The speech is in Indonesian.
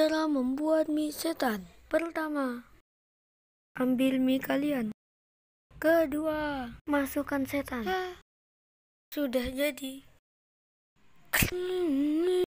Cara membuat mie setan. Pertama, ambil mie kalian. Kedua, masukkan setan. Ah. Sudah jadi. Hmm.